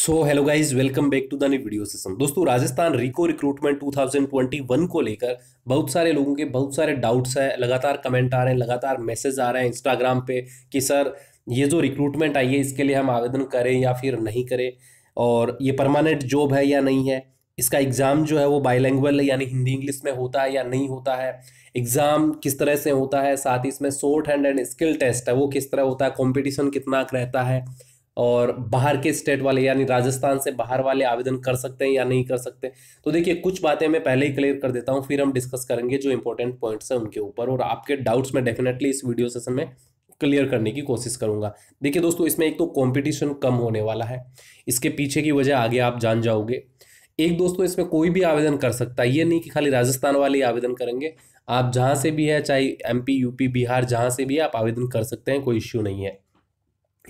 so hello guys welcome back to the new video session दोस्तों राजस्थान रिको recruitment 2021 को लेकर बहुत सारे लोगों के बहुत सारे डाउट्स हैं लगातार कमेंट आ रहे हैं लगातार मैसेज आ रहे हैं इंस्टाग्राम पे कि सर ये जो रिक्रूटमेंट आई है इसके लिए हम आवेदन करें या फिर नहीं करें और ये परमानेंट जॉब है या नहीं है इसका एग्ज़ाम जो है वो बाइलैंगुअल यानी हिंदी इंग्लिश में होता है या नहीं होता है एग्ज़ाम किस तरह से होता है साथ ही इसमें short hand and skill test है वो किस तरह होता है कॉम्पिटिशन कितना रहता है और बाहर के स्टेट वाले यानी राजस्थान से बाहर वाले आवेदन कर सकते हैं या नहीं कर सकते तो देखिए कुछ बातें मैं पहले ही क्लियर कर देता हूँ फिर हम डिस्कस करेंगे जो इंपॉर्टेंट पॉइंट्स हैं उनके ऊपर और आपके डाउट्स में डेफिनेटली इस वीडियो सेशन में क्लियर करने की कोशिश करूंगा देखिए दोस्तों इसमें एक तो कॉम्पिटिशन कम होने वाला है इसके पीछे की वजह आगे आप जान जाओगे एक दोस्तों इसमें कोई भी आवेदन कर सकता है ये नहीं कि खाली राजस्थान वाले ही आवेदन करेंगे आप जहाँ से भी है चाहे एमपी यूपी बिहार जहाँ से भी है आप आवेदन कर सकते हैं कोई इश्यू नहीं है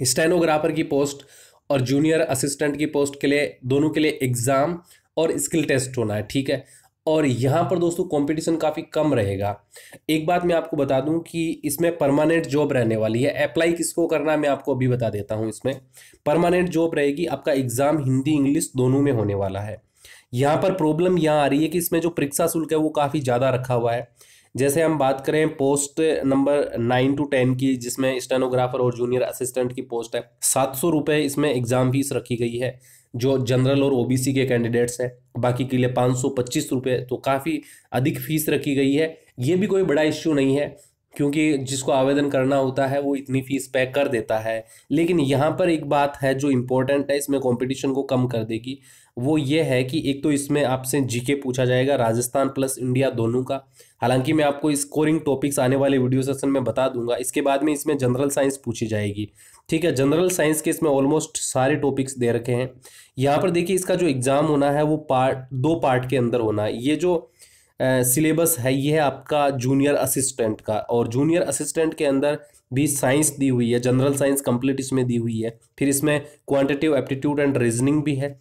स्टेनोग्राफर की पोस्ट और जूनियर असिस्टेंट की पोस्ट के लिए दोनों के लिए एग्ज़ाम और स्किल टेस्ट होना है ठीक है और यहाँ पर दोस्तों कंपटीशन काफ़ी कम रहेगा एक बात मैं आपको बता दूं कि इसमें परमानेंट जॉब रहने वाली है अप्लाई किसको करना है मैं आपको अभी बता देता हूँ इसमें परमानेंट जॉब रहेगी आपका एग्ज़ाम हिंदी इंग्लिश दोनों में होने वाला है यहाँ पर प्रॉब्लम यहाँ आ रही है कि इसमें जो परीक्षा शुल्क है वो काफ़ी ज़्यादा रखा हुआ है जैसे हम बात करें post number nine to ten की जिसमें स्टेनोग्राफर और जूनियर असिस्टेंट की पोस्ट है सात सौ रुपये इसमें एग्ज़ाम फीस रखी गई है जो जनरल और ओबीसी के कैंडिडेट्स हैं बाकी के लिए पाँच सौ पच्चीस रुपये तो काफ़ी अधिक फीस रखी गई है ये भी कोई बड़ा इश्यू नहीं है क्योंकि जिसको आवेदन करना होता है वो इतनी फीस पे कर देता है लेकिन यहाँ पर एक बात है जो इम्पोर्टेंट है इसमें कंपटीशन को कम कर देगी वो ये है कि एक तो इसमें आपसे जीके पूछा जाएगा राजस्थान प्लस इंडिया दोनों का हालांकि मैं आपको स्कोरिंग टॉपिक्स आने वाले वीडियो सेशन में बता दूंगा इसके बाद में इसमें जनरल साइंस पूछी जाएगी ठीक है जनरल साइंस के इसमें ऑलमोस्ट सारे टॉपिक्स दे रखे हैं यहाँ पर देखिए इसका जो एग्ज़ाम होना है वो पार्ट दो पार्ट के अंदर होना है ये जो सिलेबस है ये है आपका जूनियर असिस्टेंट का और जूनियर असिस्टेंट के अंदर भी साइंस दी हुई है जनरल साइंस कंप्लीट इसमें दी हुई है फिर इसमें क्वांटिटिव एप्टीट्यूड एंड रीजनिंग भी है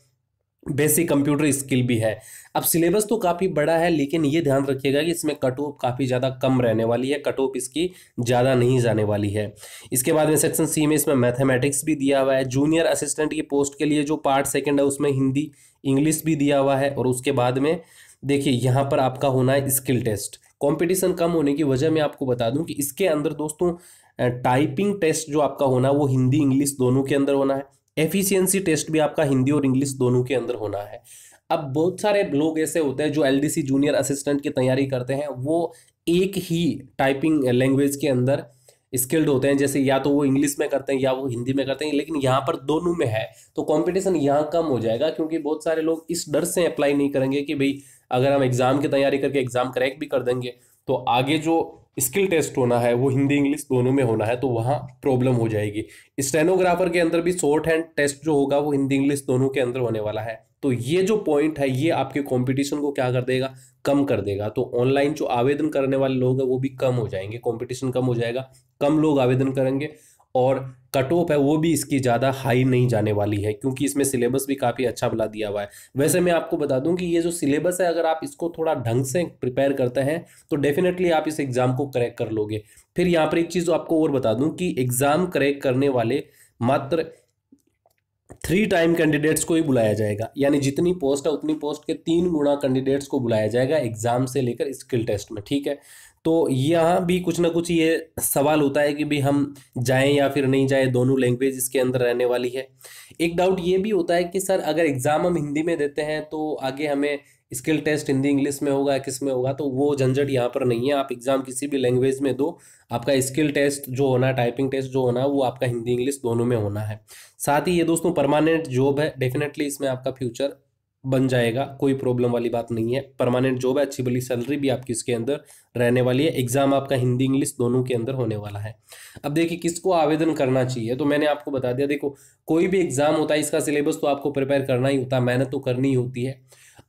बेसिक कंप्यूटर स्किल भी है अब सिलेबस तो काफ़ी बड़ा है लेकिन ये ध्यान रखिएगा कि इसमें कट ऑफ काफ़ी ज़्यादा कम रहने वाली है कट ऑफ इसकी ज़्यादा नहीं जाने वाली है इसके बाद में सेक्शन सी में इसमें मैथमेटिक्स भी दिया हुआ है जूनियर असिस्टेंट की पोस्ट के लिए जो पार्ट सेकेंड है उसमें हिंदी इंग्लिश भी दिया हुआ है और उसके बाद में देखिए यहाँ पर आपका होना है स्किल टेस्ट कॉम्पिटिशन कम होने की वजह मैं आपको बता दूँ कि इसके अंदर दोस्तों टाइपिंग टेस्ट जो आपका होना है वो हिंदी इंग्लिश दोनों के अंदर होना है एफिशिएंसी टेस्ट भी आपका हिंदी और इंग्लिश दोनों के अंदर होना है अब बहुत सारे लोग ऐसे होते हैं जो एल जूनियर असिस्टेंट की तैयारी करते हैं वो एक ही टाइपिंग लैंग्वेज के अंदर स्किल्ड होते हैं जैसे या तो वो इंग्लिश में करते हैं या वो हिंदी में करते हैं लेकिन यहाँ पर दोनों में है तो कंपटीशन यहाँ कम हो जाएगा क्योंकि बहुत सारे लोग इस डर से अप्लाई नहीं करेंगे कि भाई अगर हम एग्ज़ाम की तैयारी करके एग्ज़ाम क्रैक भी कर देंगे तो आगे जो स्किल टेस्ट होना है वो हिंदी इंग्लिश दोनों में होना है तो वहाँ प्रॉब्लम हो जाएगी स्टेनोग्राफर के अंदर भी शॉर्ट हैंड टेस्ट जो होगा वो हिंदी इंग्लिश दोनों के अंदर होने वाला है तो ये जो पॉइंट है ये आपके कंपटीशन को क्या कर देगा कम कर देगा तो ऑनलाइन जो आवेदन करने वाले लोग हैं वो भी कम हो जाएंगे कंपटीशन कम हो जाएगा कम लोग आवेदन करेंगे और कट ऑफ है वो भी इसकी ज़्यादा हाई नहीं जाने वाली है क्योंकि इसमें सिलेबस भी काफ़ी अच्छा बना दिया हुआ है वैसे मैं आपको बता दूं कि ये जो सिलेबस है अगर आप इसको थोड़ा ढंग से प्रिपेयर करते हैं तो डेफिनेटली आप इस एग्ज़ाम को क्रैक कर लोगे फिर यहाँ पर एक चीज़ आपको और बता दूँ कि एग्ज़ाम क्रैक करने वाले मात्र थ्री टाइम कैंडिडेट्स को ही बुलाया जाएगा यानी जितनी पोस्ट है उतनी पोस्ट के तीन गुणा कैंडिडेट्स को बुलाया जाएगा एग्जाम से लेकर स्किल टेस्ट में ठीक है तो यहाँ भी कुछ ना कुछ ये सवाल होता है कि भी हम जाएं या फिर नहीं जाएं दोनों लैंग्वेज इसके अंदर रहने वाली है एक डाउट ये भी होता है कि सर अगर एग्ज़ाम हम हिंदी में देते हैं तो आगे हमें स्किल टेस्ट हिंदी इंग्लिश में होगा किस में होगा तो वो झंझट यहाँ पर नहीं है आप एग्ज़ाम किसी भी लैंग्वेज में दो आपका स्किल टेस्ट जो होना टाइपिंग टेस्ट जो होना वो आपका हिंदी इंग्लिश दोनों में होना है साथ ही ये दोस्तों परमानेंट जॉब है डेफिनेटली इसमें आपका फ्यूचर बन जाएगा कोई प्रॉब्लम वाली बात नहीं है परमानेंट जॉब है अच्छी बड़ी सैलरी भी आपकी इसके अंदर रहने वाली है एग्जाम आपका हिंदी इंग्लिश दोनों के अंदर होने वाला है अब देखिए किसको आवेदन करना चाहिए तो मैंने आपको बता दिया देखो कोई भी एग्जाम होता है इसका सिलेबस तो आपको प्रिपेयर करना ही होता है मेहनत तो करनी ही होती है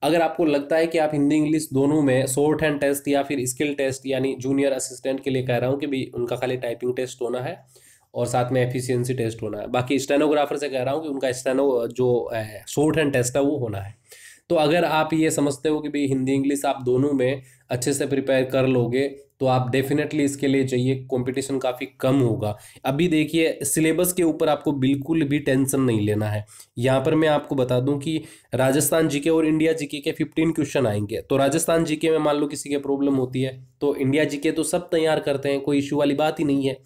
अगर आपको लगता है कि आप हिंदी इंग्लिश दोनों में शॉर्ट हैंड टेस्ट या फिर स्किल टेस्ट यानी जूनियर असिस्टेंट के लिए कह रहा हूँ कि भाई उनका खाली टाइपिंग टेस्ट होना है और साथ में एफिशिएंसी टेस्ट होना है बाकी स्टेनोग्राफर से कह रहा हूँ कि उनका स्टेनो जो शॉर्ट हैंड टेस्ट है वो होना है तो अगर आप ये समझते हो कि भाई हिंदी इंग्लिश आप दोनों में अच्छे से प्रिपेयर कर लोगे तो आप डेफिनेटली इसके लिए चाहिए कंपटीशन काफ़ी कम होगा अभी देखिए सिलेबस के ऊपर आपको बिल्कुल भी टेंशन नहीं लेना है यहाँ पर मैं आपको बता दूं कि राजस्थान जीके और इंडिया जीके के 15 क्वेश्चन आएंगे तो राजस्थान जीके में मान लो किसी के प्रॉब्लम होती है तो इंडिया जीके तो सब तैयार करते हैं कोई इशू वाली बात ही नहीं है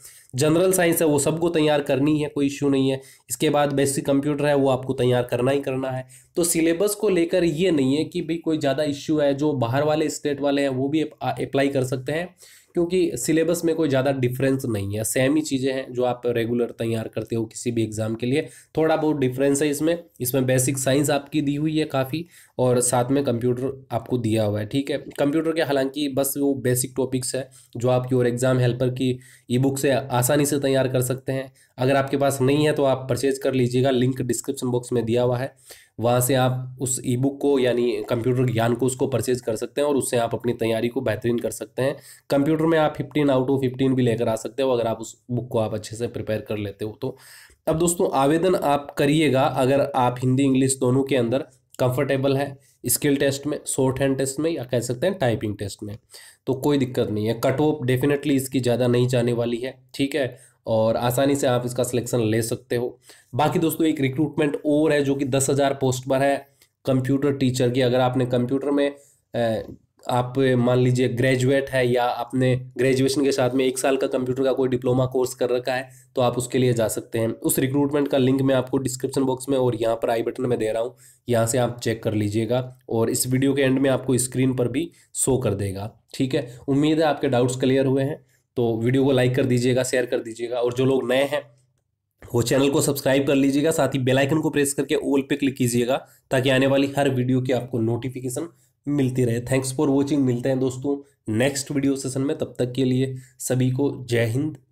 जनरल साइंस है वो सबको तैयार करनी है कोई इश्यू नहीं है इसके बाद बेसिक कंप्यूटर है वो आपको तैयार करना ही करना है तो सिलेबस को लेकर ये नहीं है कि भाई कोई ज़्यादा इश्यू है जो बाहर वाले स्टेट वाले हैं वो भी अप्लाई कर सकते हैं क्योंकि सिलेबस में कोई ज़्यादा डिफरेंस नहीं है सेम ही चीज़ें हैं जो आप रेगुलर तैयार करते हो किसी भी एग्ज़ाम के लिए थोड़ा बहुत डिफरेंस है इसमें इसमें बेसिक साइंस आपकी दी हुई है काफ़ी और साथ में कंप्यूटर आपको दिया हुआ है ठीक है कंप्यूटर के हालांकि बस वो बेसिक टॉपिक्स है जो आप योर एग्ज़ाम हेल्पर की ई बुक से आसानी से तैयार कर सकते हैं अगर आपके पास नहीं है तो आप परचेज कर लीजिएगा लिंक डिस्क्रिप्शन बॉक्स में दिया हुआ है वहाँ से आप उस ई बुक को यानी कंप्यूटर ज्ञान को उसको परचेज कर सकते हैं और उससे आप अपनी तैयारी को बेहतरीन कर सकते हैं कंप्यूटर में आप फिफ्टीन आउट ऑफ फिफ्टीन भी लेकर आ सकते हो अगर आप उस बुक को आप अच्छे से प्रिपेयर कर लेते हो तो अब दोस्तों आवेदन आप करिएगा अगर आप हिंदी इंग्लिश दोनों के अंदर कंफर्टेबल है स्किल टेस्ट में शॉर्ट हैंड टेस्ट में या कह सकते हैं टाइपिंग टेस्ट में तो कोई दिक्कत नहीं है कट ऑफ डेफिनेटली इसकी ज़्यादा नहीं जाने वाली है ठीक है और आसानी से आप इसका सिलेक्शन ले सकते हो बाकी दोस्तों एक रिक्रूटमेंट और है जो कि दस हज़ार पोस्ट पर है कंप्यूटर टीचर की अगर आपने कंप्यूटर में आप मान लीजिए ग्रेजुएट है या आपने ग्रेजुएशन के साथ में एक साल का कंप्यूटर का कोई डिप्लोमा कोर्स कर रखा है तो आप उसके लिए जा सकते हैं उस रिक्रूटमेंट का लिंक मैं आपको डिस्क्रिप्शन बॉक्स में और यहाँ पर आई बटन में दे रहा हूँ यहाँ से आप चेक कर लीजिएगा और इस वीडियो के एंड में आपको स्क्रीन पर भी शो कर देगा ठीक है उम्मीद है आपके डाउट्स क्लियर हुए हैं तो वीडियो को लाइक कर दीजिएगा शेयर कर दीजिएगा और जो लोग नए हैं वो चैनल को सब्सक्राइब कर लीजिएगा साथ ही बेल आइकन को प्रेस करके ओल पे क्लिक कीजिएगा ताकि आने वाली हर वीडियो की आपको नोटिफिकेशन मिलती रहे थैंक्स फॉर वॉचिंग मिलते हैं दोस्तों नेक्स्ट वीडियो सेशन में तब तक के लिए सभी को जय हिंद